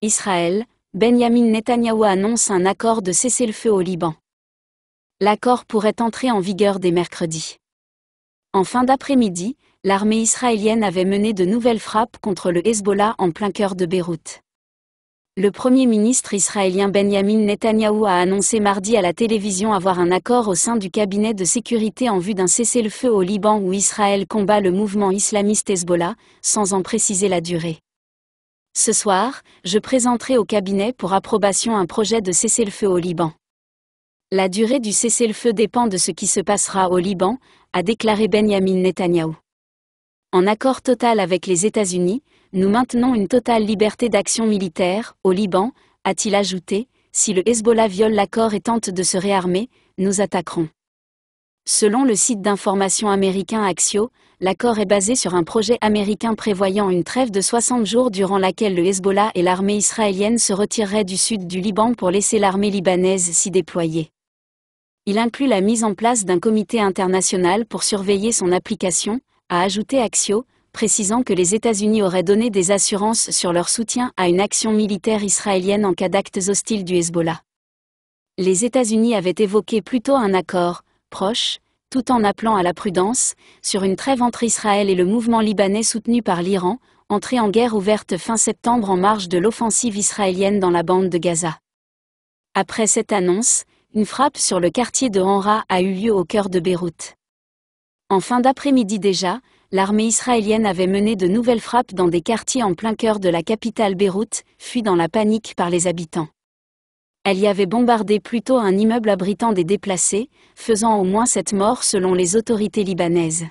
Israël, Benjamin Netanyahou annonce un accord de cessez-le-feu au Liban. L'accord pourrait entrer en vigueur dès mercredi. En fin d'après-midi, l'armée israélienne avait mené de nouvelles frappes contre le Hezbollah en plein cœur de Beyrouth. Le Premier ministre israélien Benjamin Netanyahou a annoncé mardi à la télévision avoir un accord au sein du cabinet de sécurité en vue d'un cessez-le-feu au Liban où Israël combat le mouvement islamiste Hezbollah, sans en préciser la durée. Ce soir, je présenterai au cabinet pour approbation un projet de cessez-le-feu au Liban. La durée du cessez-le-feu dépend de ce qui se passera au Liban, a déclaré Benjamin Netanyahu. En accord total avec les États-Unis, nous maintenons une totale liberté d'action militaire au Liban, a-t-il ajouté, si le Hezbollah viole l'accord et tente de se réarmer, nous attaquerons. Selon le site d'information américain Axio, l'accord est basé sur un projet américain prévoyant une trêve de 60 jours durant laquelle le Hezbollah et l'armée israélienne se retireraient du sud du Liban pour laisser l'armée libanaise s'y déployer. Il inclut la mise en place d'un comité international pour surveiller son application, a ajouté Axio, précisant que les États-Unis auraient donné des assurances sur leur soutien à une action militaire israélienne en cas d'actes hostiles du Hezbollah. Les États-Unis avaient évoqué plutôt un accord, proche, tout en appelant à la prudence, sur une trêve entre Israël et le mouvement libanais soutenu par l'Iran, entrée en guerre ouverte fin septembre en marge de l'offensive israélienne dans la bande de Gaza. Après cette annonce, une frappe sur le quartier de Hanra a eu lieu au cœur de Beyrouth. En fin d'après-midi déjà, l'armée israélienne avait mené de nouvelles frappes dans des quartiers en plein cœur de la capitale Beyrouth, fuit dans la panique par les habitants elle y avait bombardé plutôt un immeuble abritant des déplacés, faisant au moins sept morts selon les autorités libanaises.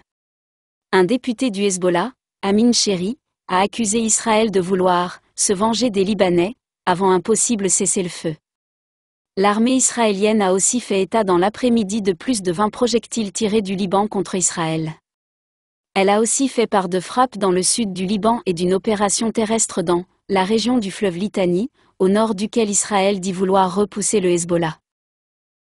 Un député du Hezbollah, Amin Sheri, a accusé Israël de vouloir se venger des Libanais avant un possible cessez-le-feu. L'armée israélienne a aussi fait état dans l'après-midi de plus de 20 projectiles tirés du Liban contre Israël. Elle a aussi fait part de frappes dans le sud du Liban et d'une opération terrestre dans la région du fleuve Litanie, au nord duquel Israël dit vouloir repousser le Hezbollah.